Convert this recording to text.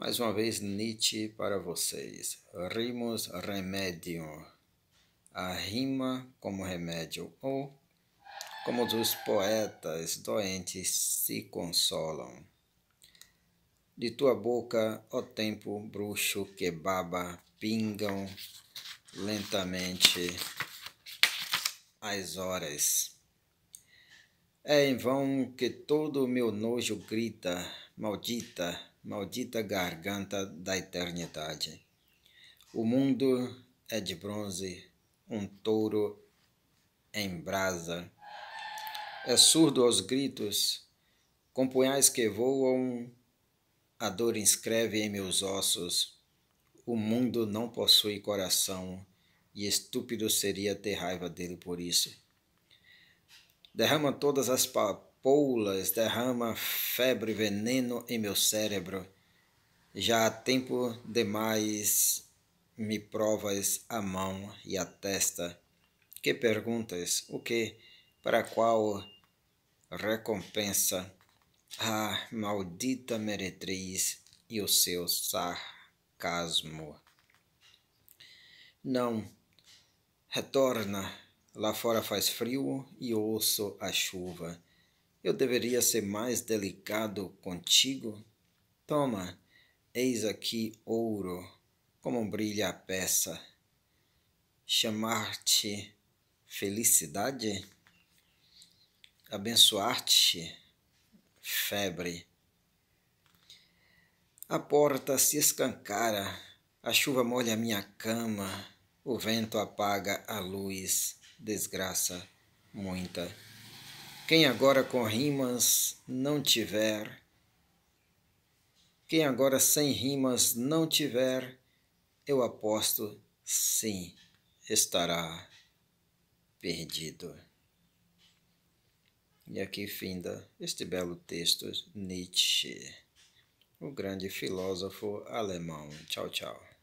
Mais uma vez, Nietzsche para vocês. Rimos remedium. A rima como remédio, ou como os poetas doentes se consolam. De tua boca, ó tempo bruxo que baba, pingam lentamente as horas. É em vão que todo o meu nojo grita, maldita maldita garganta da eternidade. O mundo é de bronze, um touro em brasa. É surdo aos gritos, com punhais que voam, a dor inscreve em meus ossos. O mundo não possui coração, e estúpido seria ter raiva dele por isso. Derrama todas as palavras poulas derrama febre veneno em meu cérebro. Já há tempo demais me provas a mão e a testa. Que perguntas? O que? Para qual recompensa? Ah, maldita meretriz e o seu sarcasmo. Não. Retorna. Lá fora faz frio e ouço a chuva. Eu deveria ser mais delicado contigo? Toma, eis aqui ouro, como brilha a peça. Chamar-te felicidade? Abençoar-te, febre. A porta se escancara, a chuva molha a minha cama, o vento apaga a luz, desgraça muita. Quem agora com rimas não tiver, quem agora sem rimas não tiver, eu aposto sim, estará perdido. E aqui finda este belo texto Nietzsche, o grande filósofo alemão. Tchau, tchau.